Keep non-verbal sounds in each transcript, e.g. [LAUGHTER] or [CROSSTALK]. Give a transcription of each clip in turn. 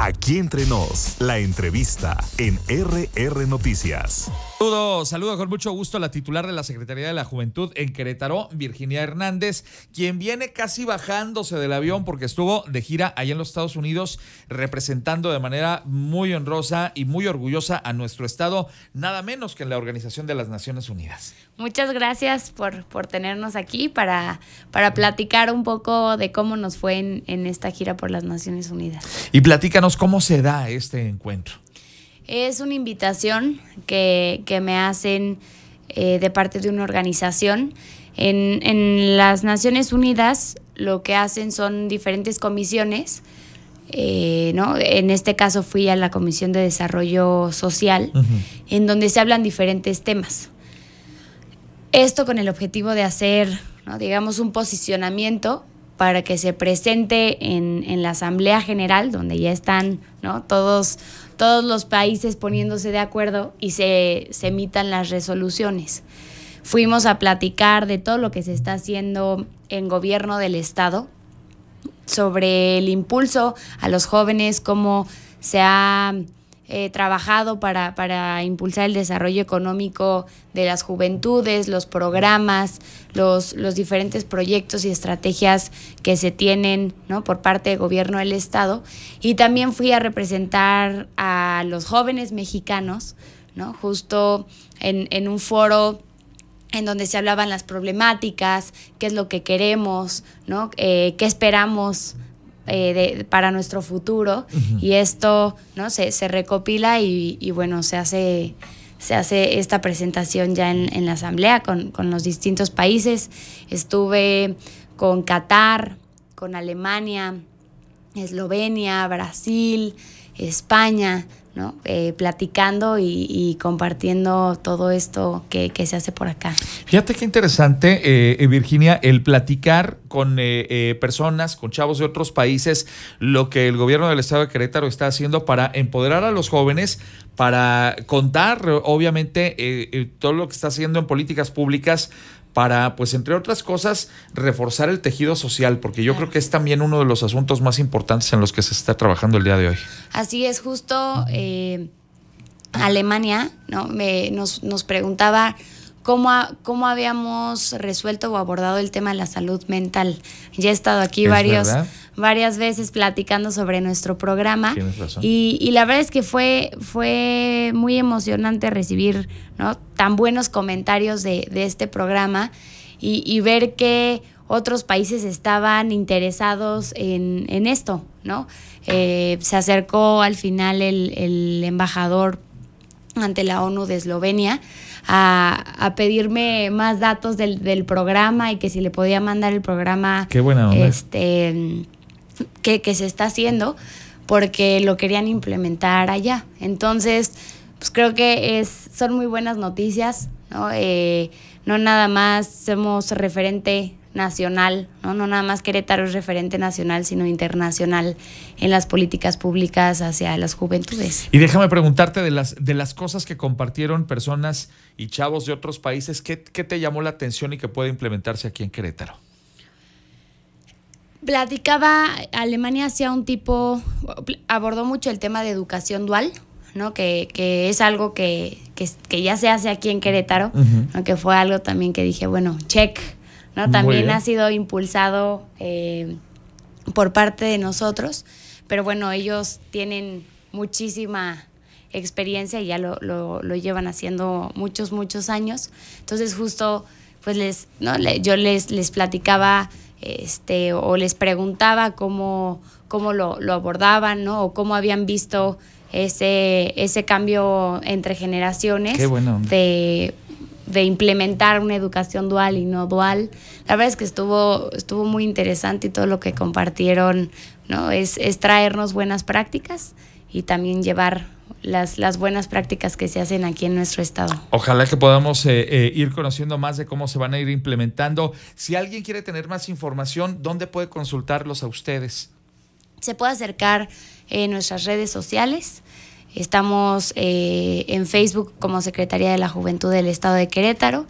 Aquí entre nos, la entrevista en RR Noticias. Saludo, saludo con mucho gusto a la titular de la Secretaría de la Juventud en Querétaro, Virginia Hernández, quien viene casi bajándose del avión porque estuvo de gira allá en los Estados Unidos representando de manera muy honrosa y muy orgullosa a nuestro Estado, nada menos que en la Organización de las Naciones Unidas. Muchas gracias por, por tenernos aquí para, para platicar un poco de cómo nos fue en, en esta gira por las Naciones Unidas. Y platícanos cómo se da este encuentro. Es una invitación que, me hacen eh, de parte de una organización. En, las Naciones Unidas lo que hacen son diferentes comisiones. Eh, ¿no? En este caso fui a la Comisión de Desarrollo Social, en donde se hablan diferentes temas. Esto con el objetivo de hacer, ¿no? digamos, un posicionamiento para que se presente en, la Asamblea General, donde ya están ¿no? todos, todos los países poniéndose de acuerdo y se, se emitan las resoluciones. Fuimos a platicar de todo lo que se está haciendo en gobierno del Estado sobre el impulso a los jóvenes, cómo se ha he eh, trabajado para, impulsar el desarrollo económico de las juventudes, los programas, los, diferentes proyectos y estrategias que se tienen por parte del gobierno del Estado. Y también fui a representar a los jóvenes mexicanos, justo en, un foro en donde se hablaban las problemáticas, qué es lo que queremos, ¿no? Eh, qué esperamos eh, para nuestro futuro y esto no se, recopila y, bueno, se hace, se hace esta presentación ya en, la asamblea con, con, los distintos países. Estuve con Qatar, con Alemania, Eslovenia, Brasil, España, eh, platicando y, compartiendo todo esto que, se hace por acá. Fíjate qué interesante, eh, eh, Virginia, el platicar con personas, con chavos de otros países, lo que el gobierno del estado de Querétaro está haciendo para empoderar a los jóvenes, para contar, obviamente, todo lo que está haciendo en políticas públicas para, pues, entre otras cosas, reforzar el tejido social, porque yo creo que es también uno de los asuntos más importantes en los que se está trabajando el día de hoy. Así es, justo eh, Alemania ¿no? nos, nos, preguntaba cómo, habíamos resuelto o abordado el tema de la salud mental. Ya he estado aquí varios varias veces platicando sobre nuestro programa. Tienes razón. Y, y, la verdad es que fue, fue muy emocionante recibir ¿no? tan buenos comentarios de, de este programa y, ver que otros países estaban interesados en, en esto, ¿no? Eh, se acercó al final el, embajador ante la ONU de Eslovenia a, pedirme más datos del, del, programa y que si le podía mandar el programa. Qué buena onda. Este que, se está haciendo porque lo querían implementar allá. Entonces, pues creo que es, son muy buenas noticias, ¿no? Eh, no nada más somos referente nacional, ¿no? no nada más Querétaro es referente nacional, sino internacional en las políticas públicas hacia las juventudes. Y déjame preguntarte de las, de las cosas que compartieron personas y chavos de otros países, ¿qué, qué te llamó la atención y que puede implementarse aquí en Querétaro? Platicaba, Alemania hacía un tipo, abordó mucho el tema de educación dual, ¿no? Que, que es algo que, ya se hace aquí en Querétaro, aunque fue algo también que dije, bueno, check, ¿no? También ha sido impulsado eh, por parte de nosotros, pero bueno, ellos tienen muchísima experiencia y ya lo, llevan haciendo muchos, muchos años. Entonces justo, pues les, ¿no? yo les, les platicaba este, o les preguntaba cómo, cómo lo, abordaban, ¿no? O cómo habían visto ese, cambio entre generaciones de, implementar una educación dual y no dual. La verdad es que estuvo, estuvo muy interesante y todo lo que compartieron, ¿no? Es, es traernos buenas prácticas y también llevar las, las, buenas prácticas que se hacen aquí en nuestro estado. Ojalá que podamos eh, eh, ir conociendo más de cómo se van a ir implementando. Si alguien quiere tener más información, ¿dónde puede consultarlos a ustedes? Se puede acercar en eh, nuestras redes sociales. Estamos en Facebook como Secretaría de la Juventud del Estado de Querétaro,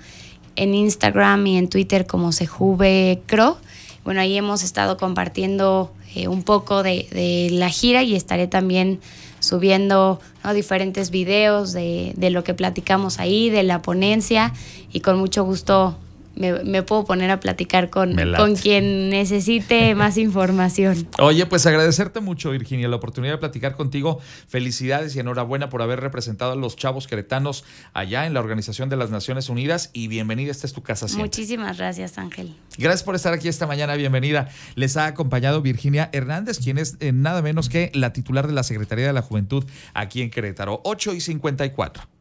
en Instagram y en Twitter como Sejuve Bueno, ahí hemos estado compartiendo eh, un poco de, la gira y estaré también subiendo diferentes videos de lo que platicamos ahí, de la ponencia y con mucho gusto me, puedo poner a platicar con, con quien necesite [LAUGHS] más información. Oye, pues agradecerte mucho, Virginia, la oportunidad de platicar contigo. Felicidades y enhorabuena por haber representado a los chavos queretanos allá en la Organización de las Naciones Unidas y bienvenida, esta es tu casa siempre. Muchísimas gracias, Ángel. Gracias por estar aquí esta mañana, bienvenida. Les ha acompañado Virginia Hernández, quien es eh, nada menos que la titular de la Secretaría de la Juventud aquí en Querétaro, 8 y 54.